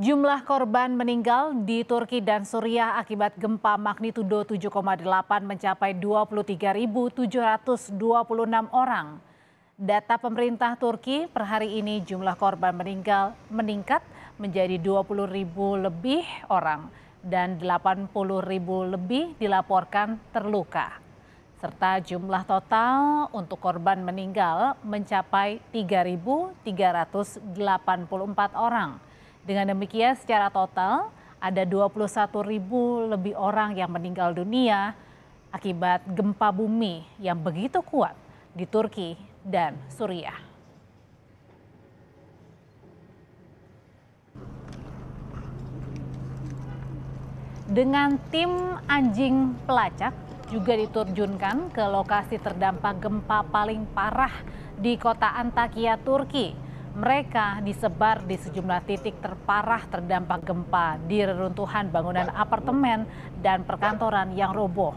Jumlah korban meninggal di Turki dan Suriah akibat gempa magnitudo 7,8 mencapai 23.726 orang. Data pemerintah Turki per hari ini jumlah korban meninggal meningkat menjadi 20.000 lebih orang dan 80.000 lebih dilaporkan terluka. Serta jumlah total untuk korban meninggal mencapai 3.384 orang dengan demikian secara total ada 21 ribu lebih orang yang meninggal dunia akibat gempa bumi yang begitu kuat di Turki dan Suriah. Dengan tim anjing pelacak juga diturunkan ke lokasi terdampak gempa paling parah di kota Antakya, Turki mereka disebar di sejumlah titik terparah terdampak gempa di reruntuhan bangunan apartemen dan perkantoran yang roboh.